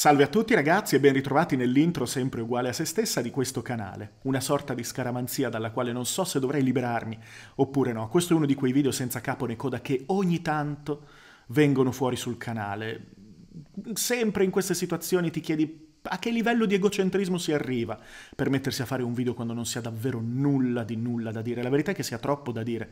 Salve a tutti ragazzi e ben ritrovati nell'intro sempre uguale a se stessa di questo canale, una sorta di scaramanzia dalla quale non so se dovrei liberarmi oppure no, questo è uno di quei video senza capo né coda che ogni tanto vengono fuori sul canale. Sempre in queste situazioni ti chiedi a che livello di egocentrismo si arriva per mettersi a fare un video quando non si ha davvero nulla di nulla da dire, la verità è che sia troppo da dire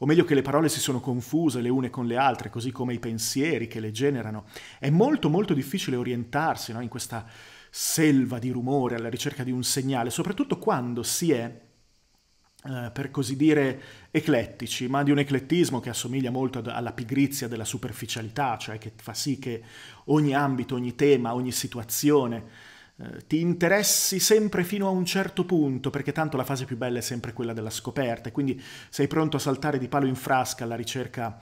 o meglio che le parole si sono confuse le une con le altre, così come i pensieri che le generano. È molto molto difficile orientarsi no? in questa selva di rumore alla ricerca di un segnale, soprattutto quando si è eh, per così dire eclettici, ma di un eclettismo che assomiglia molto alla pigrizia della superficialità, cioè che fa sì che ogni ambito, ogni tema, ogni situazione eh, ti interessi sempre fino a un certo punto, perché tanto la fase più bella è sempre quella della scoperta, e quindi sei pronto a saltare di palo in frasca alla ricerca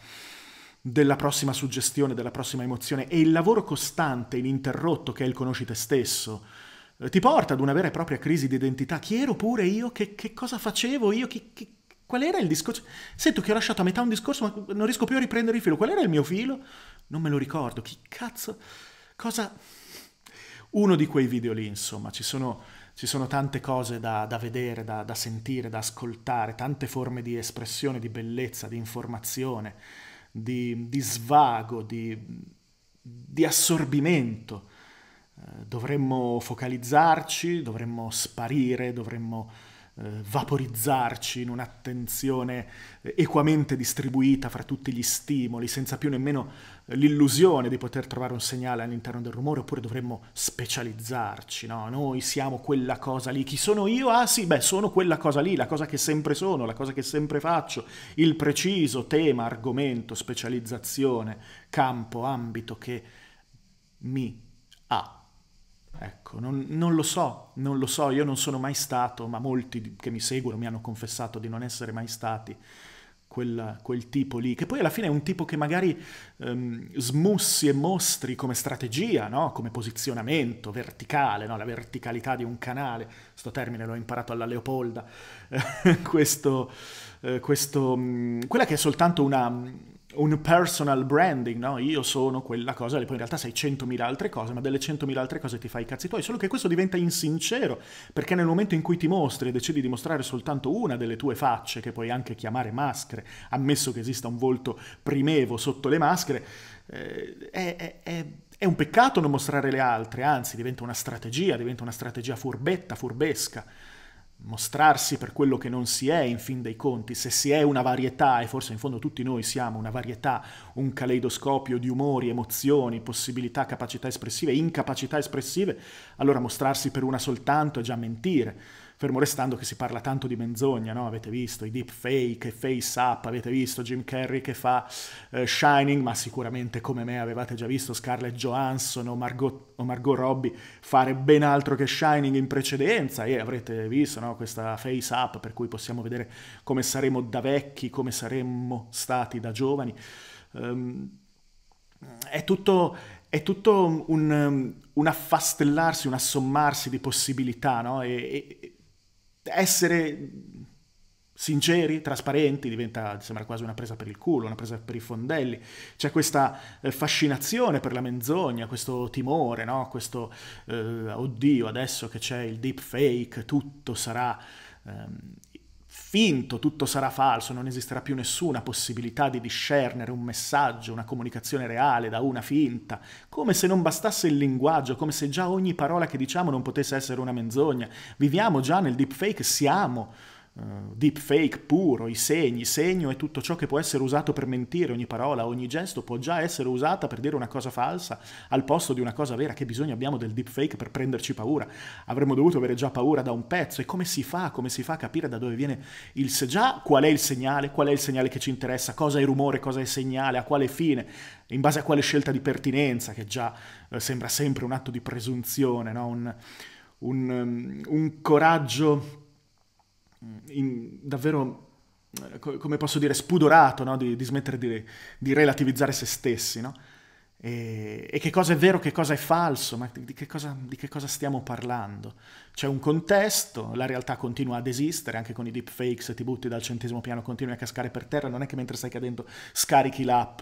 della prossima suggestione, della prossima emozione, e il lavoro costante, ininterrotto, che è il conosci te stesso, eh, ti porta ad una vera e propria crisi di identità. Chi ero pure io? Che, che cosa facevo io? Chi, chi, qual era il discorso? Sento che ho lasciato a metà un discorso, ma non riesco più a riprendere il filo. Qual era il mio filo? Non me lo ricordo. Chi cazzo? Cosa uno di quei video lì, insomma, ci sono, ci sono tante cose da, da vedere, da, da, sentire, da ascoltare, tante forme di espressione, di bellezza, di informazione, di, di svago, di, di assorbimento. Eh, dovremmo focalizzarci, dovremmo sparire, dovremmo eh, vaporizzarci in un'attenzione eh, equamente distribuita fra tutti gli stimoli, senza più nemmeno l'illusione di poter trovare un segnale all'interno del rumore, oppure dovremmo specializzarci, no? Noi siamo quella cosa lì, chi sono io? Ah sì, beh, sono quella cosa lì, la cosa che sempre sono, la cosa che sempre faccio, il preciso tema, argomento, specializzazione, campo, ambito che mi ha Ecco, non, non, lo so, non lo so, io non sono mai stato, ma molti che mi seguono mi hanno confessato di non essere mai stati quel, quel tipo lì, che poi alla fine è un tipo che magari ehm, smussi e mostri come strategia, no? come posizionamento verticale, no? la verticalità di un canale, questo termine l'ho imparato alla Leopolda, questo, eh, questo, mm, quella che è soltanto una un personal branding, no? Io sono quella cosa, poi in realtà sei 100.000 altre cose, ma delle 100.000 altre cose ti fai i cazzi tuoi, solo che questo diventa insincero, perché nel momento in cui ti mostri e decidi di mostrare soltanto una delle tue facce, che puoi anche chiamare maschere, ammesso che esista un volto primevo sotto le maschere, eh, è, è, è un peccato non mostrare le altre, anzi diventa una strategia, diventa una strategia furbetta, furbesca mostrarsi per quello che non si è in fin dei conti, se si è una varietà, e forse in fondo tutti noi siamo una varietà, un caleidoscopio di umori, emozioni, possibilità, capacità espressive, incapacità espressive, allora mostrarsi per una soltanto è già mentire fermo restando che si parla tanto di menzogna, no? avete visto i deepfake, face up, avete visto Jim Carrey che fa eh, Shining, ma sicuramente come me avevate già visto Scarlett Johansson o Margot, o Margot Robbie fare ben altro che Shining in precedenza e avrete visto no? questa face up per cui possiamo vedere come saremo da vecchi, come saremmo stati da giovani. Um, è tutto, è tutto un, un, affastellarsi, un assommarsi di possibilità, no? e, e, essere sinceri, trasparenti, diventa, sembra quasi una presa per il culo, una presa per i fondelli. C'è questa eh, fascinazione per la menzogna, questo timore, no? questo eh, oddio adesso che c'è il deepfake, tutto sarà ehm, finto, tutto sarà falso, non esisterà più nessuna possibilità di discernere un messaggio, una comunicazione reale da una finta, come se non bastasse il linguaggio, come se già ogni parola che diciamo non potesse essere una menzogna. Viviamo già nel deepfake, siamo uh, deepfake puro, i segni, il segno è tutto ciò che può essere usato per mentire, ogni parola, ogni gesto può già essere usata per dire una cosa falsa al posto di una cosa vera, che bisogno abbiamo del deepfake per prenderci paura? Avremmo dovuto avere già paura da un pezzo e come si fa, come si fa a capire da dove viene il se già, qual è il segnale, qual è il segnale che ci interessa, cosa è rumore, cosa è segnale, a quale fine, in base a quale scelta di pertinenza, che già eh, sembra sempre un atto di presunzione, no? un, un, um, un coraggio Mm. in, davvero, eh, come posso dire, spudorato no? di, di, smettere di, di, relativizzare se stessi, no? E, e, che cosa è vero, che cosa è falso, ma di che, cosa, di che cosa stiamo parlando? C'è un contesto, la realtà continua ad esistere, anche con i deepfakes ti butti dal centesimo piano continui a cascare per terra, non è che mentre stai cadendo scarichi l'app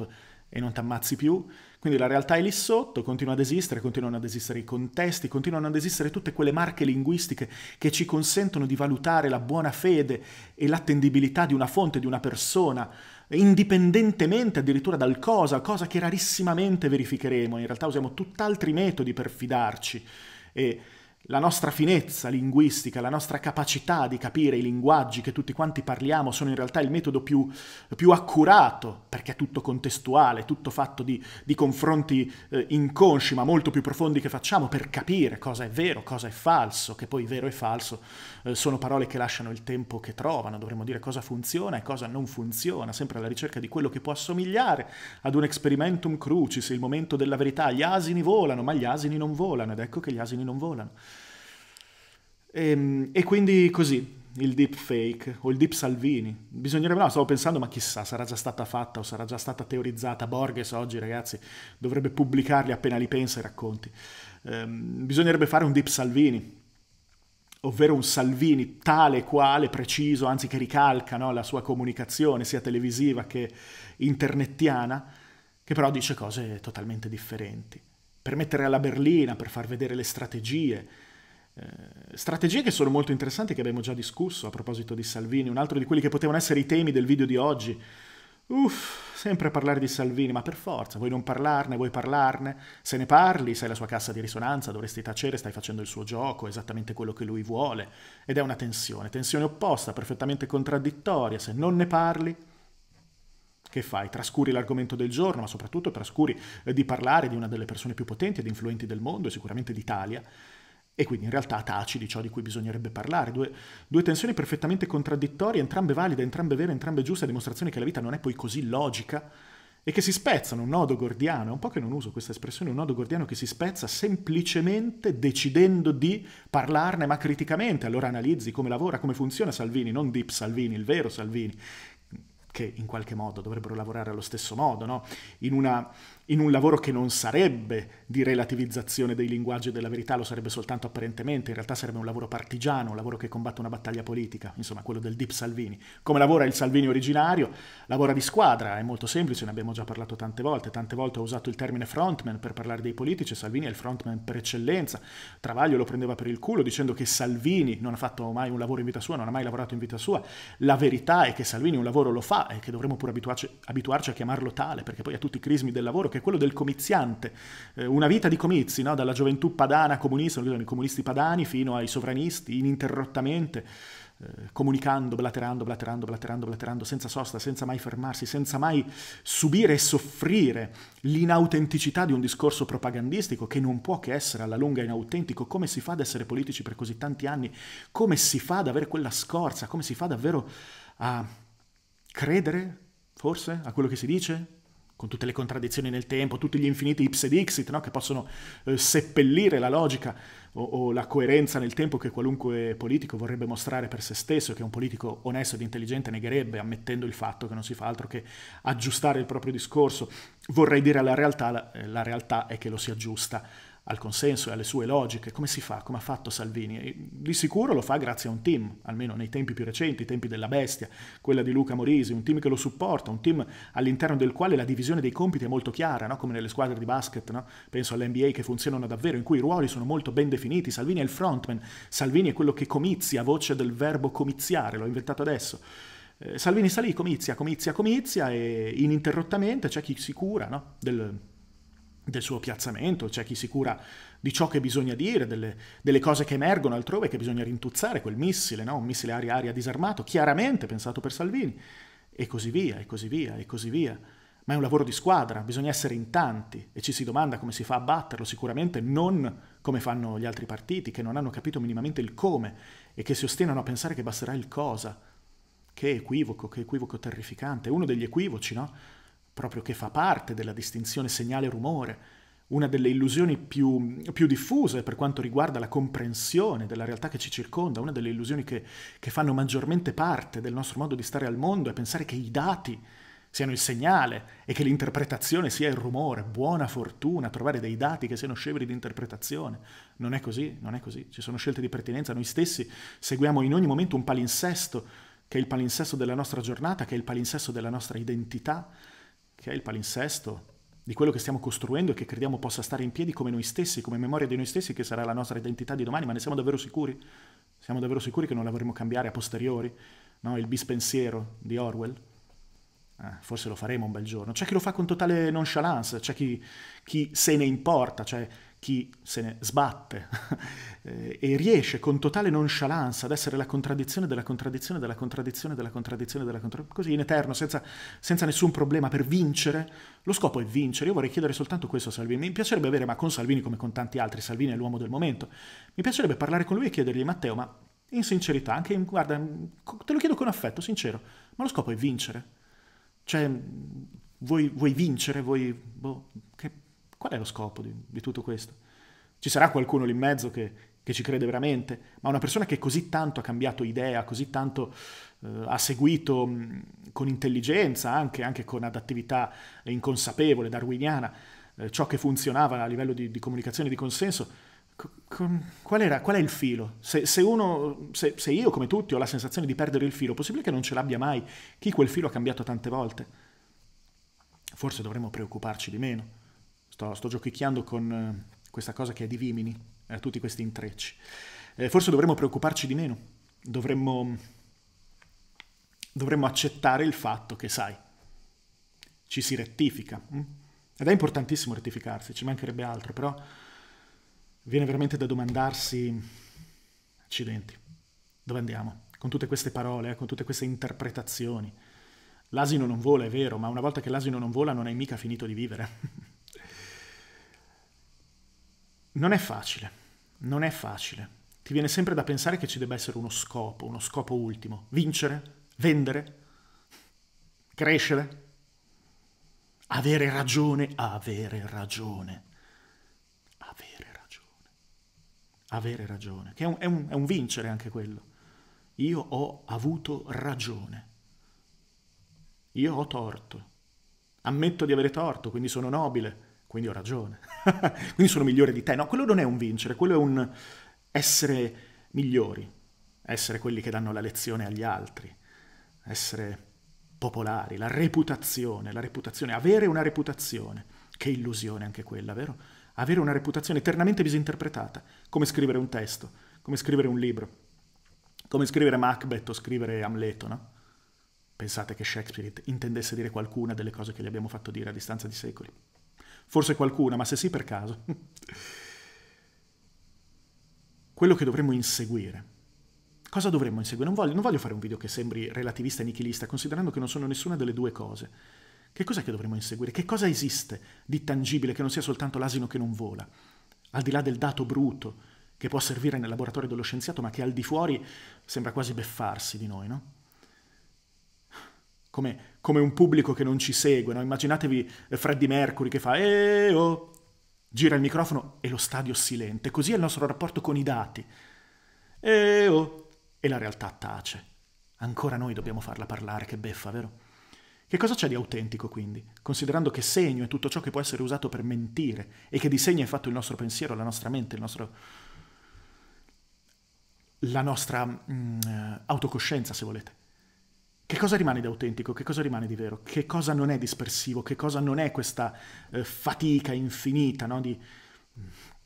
e non ti ammazzi più, quindi la realtà è lì sotto, continua ad esistere, continuano ad esistere i contesti, continuano ad esistere tutte quelle marche linguistiche che ci consentono di valutare la buona fede e l'attendibilità di una fonte, di una persona, indipendentemente addirittura dal cosa, cosa che rarissimamente verificheremo. In realtà usiamo tutt'altri metodi per fidarci. E la nostra finezza linguistica, la nostra capacità di capire i linguaggi che tutti quanti parliamo sono in realtà il metodo più, più accurato, perché è tutto contestuale, tutto fatto di, di confronti eh, inconsci, ma molto più profondi che facciamo per capire cosa è vero, cosa è falso, che poi vero e falso eh, sono parole che lasciano il tempo che trovano, dovremmo dire cosa funziona e cosa non funziona, sempre alla ricerca di quello che può assomigliare ad un experimentum crucis, il momento della verità, gli asini volano, ma gli asini non volano, ed ecco che gli asini non volano. E, ehm, e quindi così, il deep fake o il deep Salvini. Bisognerebbe, no, stavo pensando, ma chissà, sarà già stata fatta o sarà già stata teorizzata. Borges oggi, ragazzi, dovrebbe pubblicarli appena li pensa i racconti. Eh, bisognerebbe fare un deep Salvini, ovvero un Salvini tale quale, preciso, anzi che ricalca no, la sua comunicazione sia televisiva che internettiana, che però dice cose totalmente differenti. Per mettere alla berlina, per far vedere le strategie, eh, strategie che sono molto interessanti che abbiamo già discusso a proposito di Salvini, un altro di quelli che potevano essere i temi del video di oggi, Uff, sempre parlare di Salvini, ma per forza, vuoi non parlarne, vuoi parlarne? Se ne parli, sei la sua cassa di risonanza, dovresti tacere, stai facendo il suo gioco, esattamente quello che lui vuole. Ed è una tensione, tensione opposta, perfettamente contraddittoria. Se non ne parli, che fai? Trascuri l'argomento del giorno, ma soprattutto trascuri eh, di parlare di una delle persone più potenti ed influenti del mondo e sicuramente d'Italia e quindi in realtà taci di ciò di cui bisognerebbe parlare. Due, due tensioni perfettamente contraddittorie, entrambe valide, entrambe vere, entrambe giuste, a dimostrazione che la vita non è poi così logica e che si spezzano, un nodo gordiano, è un po' che non uso questa espressione, un nodo gordiano che si spezza semplicemente decidendo di parlarne ma criticamente, allora analizzi come lavora, come funziona Salvini, non Deep Salvini, il vero Salvini, che in qualche modo dovrebbero lavorare allo stesso modo, no? in, una, in un lavoro che non sarebbe di relativizzazione dei linguaggi della verità, lo sarebbe soltanto apparentemente, in realtà sarebbe un lavoro partigiano, un lavoro che combatte una battaglia politica, insomma quello del Deep Salvini. Come lavora il Salvini originario? Lavora di squadra, è molto semplice, ne abbiamo già parlato tante volte, tante volte ho usato il termine frontman per parlare dei politici, Salvini è il frontman per eccellenza, Travaglio lo prendeva per il culo dicendo che Salvini non ha fatto mai un lavoro in vita sua, non ha mai lavorato in vita sua, la verità è che Salvini un lavoro lo fa e che dovremmo pure abituarci, abituarci a chiamarlo tale, perché poi a tutti i crismi del lavoro che è quello del comiziante. Eh, una vita di comizi, no? dalla gioventù padana comunista, i comunisti padani, fino ai sovranisti, ininterrottamente, eh, comunicando, blaterando, blaterando, blaterando, blaterando, senza sosta, senza mai fermarsi, senza mai subire e soffrire l'inautenticità di un discorso propagandistico che non può che essere alla lunga inautentico. Come si fa ad essere politici per così tanti anni? Come si fa ad avere quella scorza? Come si fa davvero a credere, forse, a quello che si dice? con tutte le contraddizioni nel tempo, tutti gli infiniti ips ed ixit no? che possono eh, seppellire la logica o, o, la coerenza nel tempo che qualunque politico vorrebbe mostrare per se stesso, che un politico onesto ed intelligente negherebbe, ammettendo il fatto che non si fa altro che aggiustare il proprio discorso. Vorrei dire alla realtà, la, eh, la realtà è che lo si aggiusta al consenso e alle sue logiche. Come si fa? Come ha fatto Salvini? di sicuro lo fa grazie a un team, almeno nei tempi più recenti, i tempi della bestia, quella di Luca Morisi, un team che lo supporta, un team all'interno del quale la divisione dei compiti è molto chiara, no? come nelle squadre di basket, no? penso all'NBA che funzionano davvero, in cui i ruoli sono molto ben definiti. Salvini è il frontman, Salvini è quello che comizia, voce del verbo comiziare, l'ho inventato adesso. Eh, Salvini sta lì, comizia, comizia, comizia e ininterrottamente c'è chi si cura no? del del suo piazzamento, c'è chi si cura di ciò che bisogna dire, delle, delle cose che emergono altrove, che bisogna rintuzzare, quel missile, no? un missile aria-aria disarmato, chiaramente pensato per Salvini, e così via, e così via, e così via. Ma è un lavoro di squadra, bisogna essere in tanti e ci si domanda come si fa a batterlo, sicuramente non come fanno gli altri partiti che non hanno capito minimamente il come e che si ostinano a pensare che basterà il cosa. Che equivoco, che equivoco terrificante, uno degli equivoci, no? proprio che fa parte della distinzione segnale-rumore, una delle illusioni più, più, diffuse per quanto riguarda la comprensione della realtà che ci circonda, una delle illusioni che, che fanno maggiormente parte del nostro modo di stare al mondo è pensare che i dati siano il segnale e che l'interpretazione sia il rumore. Buona fortuna trovare dei dati che siano scevri di interpretazione. Non è così, non è così. Ci sono scelte di pertinenza. Noi stessi seguiamo in ogni momento un palinsesto, che è il palinsesto della nostra giornata, che è il palinsesto della nostra identità, che è il palinsesto di quello che stiamo costruendo e che crediamo possa stare in piedi come noi stessi, come memoria di noi stessi, che sarà la nostra identità di domani, ma ne siamo davvero sicuri? Siamo davvero sicuri che non la vorremmo cambiare a posteriori? No? Il bispensiero di Orwell? eh, forse lo faremo un bel giorno, c'è chi lo fa con totale nonchalance, c'è chi, chi se ne importa, c'è cioè chi se ne sbatte eh, e riesce con totale nonchalance ad essere la contraddizione della contraddizione della contraddizione della contraddizione della contraddizione, così in eterno, senza, senza, nessun problema per vincere. Lo scopo è vincere. Io vorrei chiedere soltanto questo a Salvini. Mi piacerebbe avere, ma con Salvini come con tanti altri, Salvini è l'uomo del momento, mi piacerebbe parlare con lui e chiedergli, Matteo, ma in sincerità, anche in, guarda, te lo chiedo con affetto, sincero, ma lo scopo è vincere. Cioè, vuoi, vuoi vincere, vuoi... Boh, che, qual è lo scopo di, di, tutto questo? Ci sarà qualcuno lì in mezzo che, che, ci crede veramente, ma una persona che così tanto ha cambiato idea, così tanto eh, ha seguito mh, con intelligenza, anche, anche, con adattività inconsapevole, darwiniana, eh, ciò che funzionava a livello di, di comunicazione e di consenso, Qual, era, qual, è il filo? Se, se, uno, se, se, io, come tutti, ho la sensazione di perdere il filo, possibile che non ce l'abbia mai? Chi quel filo ha cambiato tante volte? Forse dovremmo preoccuparci di meno. Sto, sto giochicchiando con eh, questa cosa che è di Vimini, eh, tutti questi intrecci. Eh, forse dovremmo preoccuparci di meno. Dovremmo, dovremmo accettare il fatto che, sai, ci si rettifica. Mm? Ed è importantissimo rettificarsi, ci mancherebbe altro, però Viene veramente da domandarsi, accidenti, dove andiamo? Con tutte queste parole, eh, con tutte queste interpretazioni. L'asino non vola, è vero, ma una volta che l'asino non vola non hai mica finito di vivere. non è facile, non è facile. Ti viene sempre da pensare che ci debba essere uno scopo, uno scopo ultimo. Vincere, vendere, crescere, avere ragione, avere ragione. avere ragione, che è un, è, un, è un, vincere anche quello. Io ho avuto ragione, io ho torto, ammetto di avere torto, quindi sono nobile, quindi ho ragione, quindi sono migliore di te. No, quello non è un vincere, quello è un essere migliori, essere quelli che danno la lezione agli altri, essere popolari, la reputazione, la reputazione, avere una reputazione. Che illusione anche quella, vero? avere una reputazione eternamente disinterpretata, come scrivere un testo, come scrivere un libro, come scrivere Macbeth o scrivere Amleto, no? Pensate che Shakespeare intendesse dire qualcuna delle cose che gli abbiamo fatto dire a distanza di secoli. Forse qualcuna, ma se sì per caso. Quello che dovremmo inseguire. Cosa dovremmo inseguire? Non voglio, non voglio fare un video che sembri relativista e nichilista, considerando che non sono nessuna delle due cose. Che cos'è che dovremmo inseguire? Che cosa esiste di tangibile che non sia soltanto l'asino che non vola? Al di là del dato bruto che può servire nel laboratorio dello scienziato, ma che al di fuori sembra quasi beffarsi di noi, no? Come, come un pubblico che non ci segue, no? Immaginatevi Freddie Mercury che fa eeeh oh, gira il microfono e lo stadio silente. Così è il nostro rapporto con i dati. Eeeh oh, e la realtà tace. Ancora noi dobbiamo farla parlare, che beffa, vero? Che cosa c'è di autentico quindi, considerando che segno è tutto ciò che può essere usato per mentire e che di segno è fatto il nostro pensiero, la nostra mente, nostro... la nostra mh, mm, autocoscienza, se volete? Che cosa rimane di autentico? Che cosa rimane di vero? Che cosa non è dispersivo? Che cosa non è questa eh, fatica infinita no? di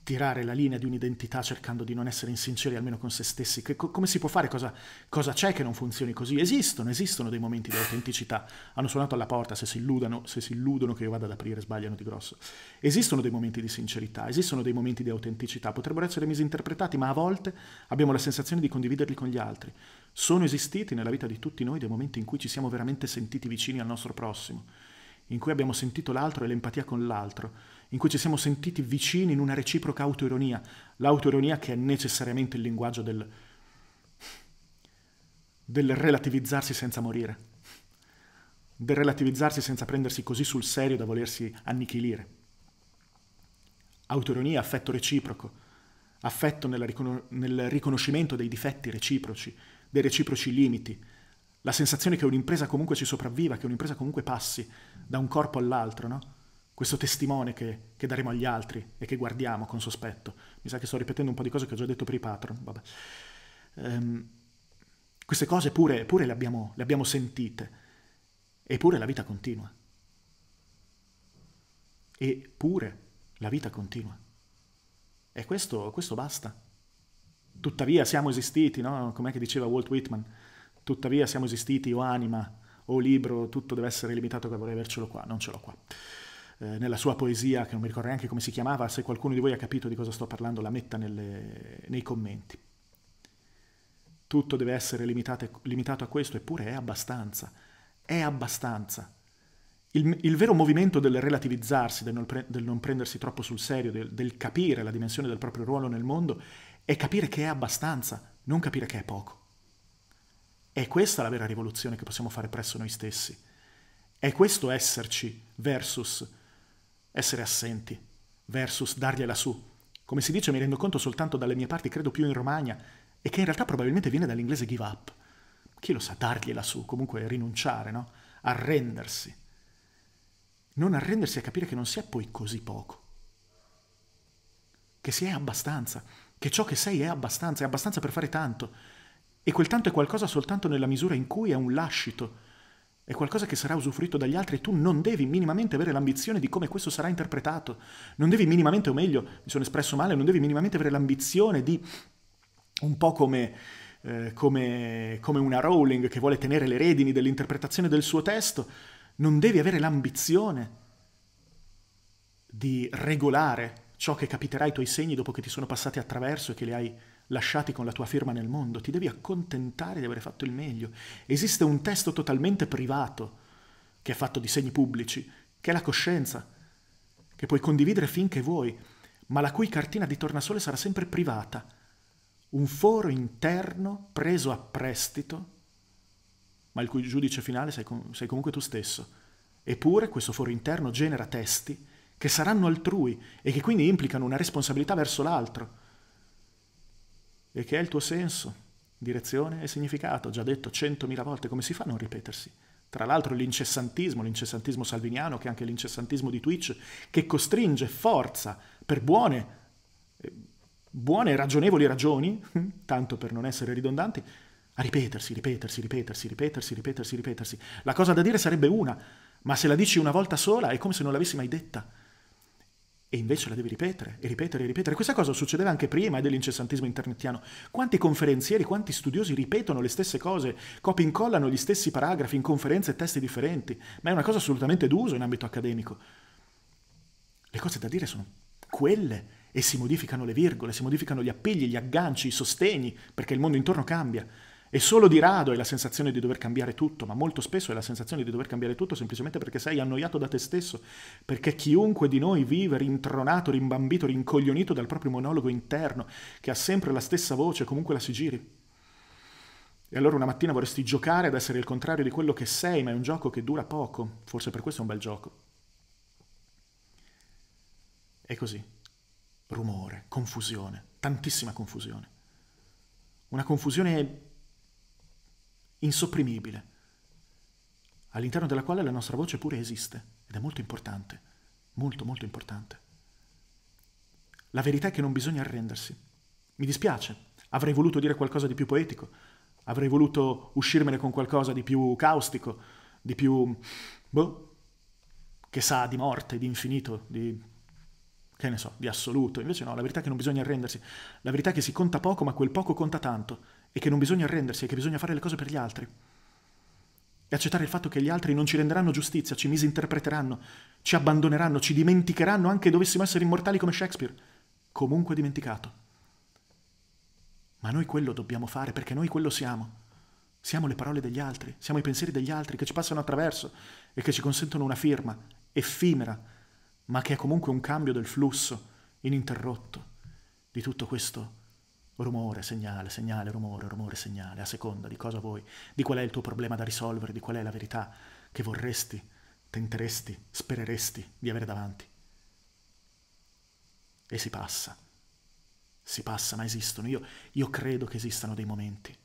tirare la linea di un'identità cercando di non essere insinceri almeno con se stessi? Che, co come si può fare? Cosa, cosa c'è che non funzioni così? Esistono, esistono dei momenti di autenticità. Hanno suonato alla porta, se si, illudano, se si illudono che io vada ad aprire sbagliano di grosso. Esistono dei momenti di sincerità, esistono dei momenti di autenticità, potrebbero essere misinterpretati, ma a volte abbiamo la sensazione di condividerli con gli altri. Sono esistiti nella vita di tutti noi dei momenti in cui ci siamo veramente sentiti vicini al nostro prossimo in cui abbiamo sentito l'altro e l'empatia con l'altro, in cui ci siamo sentiti vicini in una reciproca autoironia, l'autoironia che è necessariamente il linguaggio del, del relativizzarsi senza morire, del relativizzarsi senza prendersi così sul serio da volersi annichilire. Autoironia, affetto reciproco, affetto riconos nel riconoscimento dei difetti reciproci, dei reciproci limiti, la sensazione che un'impresa comunque ci sopravviva, che un'impresa comunque passi da un corpo all'altro, no? questo testimone che, che, daremo agli altri e che guardiamo con sospetto. Mi sa che sto ripetendo un po' di cose che ho già detto per i patron, vabbè. Ehm, queste cose pure, pure le, abbiamo, le abbiamo sentite, eppure la vita continua. Eppure la vita continua. E questo, questo basta. Tuttavia siamo esistiti, no? Com'è che diceva Walt Whitman? Tuttavia siamo esistiti o anima o libro, tutto deve essere limitato che vorrei avercelo qua, non ce l'ho qua. Eh, nella sua poesia, che non mi ricordo neanche come si chiamava, se qualcuno di voi ha capito di cosa sto parlando la metta nelle, nei commenti. Tutto deve essere limitato, limitato a questo, eppure è abbastanza. È abbastanza. Il, il, vero movimento del relativizzarsi, del non, pre, del non prendersi troppo sul serio, del, del capire la dimensione del proprio ruolo nel mondo, è capire che è abbastanza, non capire che è poco. È questa la vera rivoluzione che possiamo fare presso noi stessi. È questo esserci versus essere assenti, versus dargliela su. Come si dice, mi rendo conto soltanto dalle mie parti, credo più in Romagna, e che in realtà probabilmente viene dall'inglese give up. Chi lo sa, dargliela su, comunque rinunciare, no? Arrendersi. Non arrendersi a capire che non si è poi così poco. Che si è abbastanza, che ciò che sei è abbastanza, è abbastanza per fare tanto e quel tanto è qualcosa soltanto nella misura in cui è un lascito, è qualcosa che sarà usufruito dagli altri, e tu non devi minimamente avere l'ambizione di come questo sarà interpretato, non devi minimamente, o meglio, mi sono espresso male, non devi minimamente avere l'ambizione di, un po' come, eh, come, come una Rowling che vuole tenere le redini dell'interpretazione del suo testo, non devi avere l'ambizione di regolare ciò che capiterà ai tuoi segni dopo che ti sono passati attraverso e che li hai lasciati con la tua firma nel mondo, ti devi accontentare di aver fatto il meglio. Esiste un testo totalmente privato, che è fatto di segni pubblici, che è la coscienza, che puoi condividere finché vuoi, ma la cui cartina di tornasole sarà sempre privata. Un foro interno preso a prestito, ma il cui giudice finale sei, sei comunque tu stesso. Eppure questo foro interno genera testi che saranno altrui e che quindi implicano una responsabilità verso l'altro e che è il tuo senso, direzione e significato, già detto centomila volte, come si fa a non ripetersi? Tra l'altro l'incessantismo, l'incessantismo salviniano, che è anche l'incessantismo di Twitch, che costringe, forza, per buone, eh, buone e ragionevoli ragioni, tanto per non essere ridondanti, a ripetersi, ripetersi, ripetersi, ripetersi, ripetersi, ripetersi. La cosa da dire sarebbe una, ma se la dici una volta sola è come se non l'avessi mai detta e invece la devi ripetere, e ripetere, e ripetere. Questa cosa succedeva anche prima eh, dell'incessantismo internettiano. Quanti conferenzieri, quanti studiosi ripetono le stesse cose, copi incollano gli stessi paragrafi in conferenze e testi differenti, ma è una cosa assolutamente d'uso in ambito accademico. Le cose da dire sono quelle e si modificano le virgole, si modificano gli appigli, gli agganci, i sostegni, perché il mondo intorno cambia. E solo di rado hai la sensazione di dover cambiare tutto, ma molto spesso hai la sensazione di dover cambiare tutto semplicemente perché sei annoiato da te stesso, perché chiunque di noi vive rintronato, rimbambito, rincoglionito dal proprio monologo interno, che ha sempre la stessa voce, comunque la si giri. E allora una mattina vorresti giocare ad essere il contrario di quello che sei, ma è un gioco che dura poco, forse per questo è un bel gioco. È così. Rumore, confusione, tantissima confusione. Una confusione insopprimibile, all'interno della quale la nostra voce pure esiste ed è molto importante, molto molto importante. La verità è che non bisogna arrendersi. Mi dispiace, avrei voluto dire qualcosa di più poetico, avrei voluto uscirmene con qualcosa di più caustico, di più... boh, che sa di morte, di infinito, di... che ne so, di assoluto. Invece no, la verità è che non bisogna arrendersi, la verità è che si conta poco ma quel poco conta tanto e che non bisogna arrendersi e che bisogna fare le cose per gli altri. E accettare il fatto che gli altri non ci renderanno giustizia, ci misinterpreteranno, ci abbandoneranno, ci dimenticheranno anche dovessimo essere immortali come Shakespeare, comunque dimenticato. Ma noi quello dobbiamo fare perché noi quello siamo. Siamo le parole degli altri, siamo i pensieri degli altri che ci passano attraverso e che ci consentono una firma effimera, ma che è comunque un cambio del flusso ininterrotto di tutto questo rumore, segnale, segnale, rumore, rumore, segnale, a seconda di cosa vuoi, di qual è il tuo problema da risolvere, di qual è la verità che vorresti, tenteresti, spereresti di avere davanti. E si passa, si passa, ma esistono. Io, io credo che esistano dei momenti,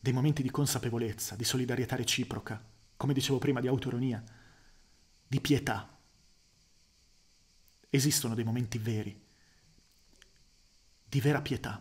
dei momenti di consapevolezza, di solidarietà reciproca, come dicevo prima, di autoronia, di pietà. Esistono dei momenti veri di vera pietà.